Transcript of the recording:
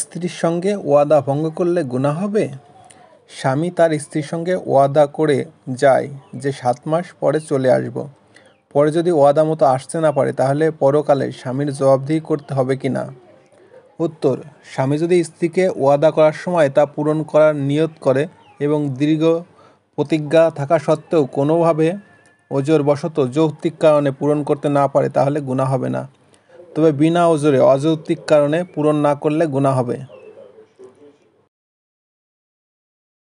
স্ত্রীর সঙ্গে ওয়াদা ভঙ্গ করলে গুণা হবে স্বামী তার স্ত্রীর সঙ্গে ওয়াদা করে যায় যে সাত মাস পরে চলে আসব পরে যদি ওয়াদা মতো আসতে না পারে তাহলে পরকালে স্বামীর জবাবদিহি করতে হবে কি না উত্তর স্বামী যদি স্ত্রীকে ওয়াদা করার সময় তা পূরণ করার নিয়ত করে এবং দীর্ঘ প্রতিজ্ঞা থাকা সত্ত্বেও কোনোভাবে ওজোরবশত যৌক্তিক কারণে পূরণ করতে না পারে তাহলে গুণা হবে না তবে বিনা ওজরে অযৌক্তিক কারণে পূরণ না করলে গুনা হবে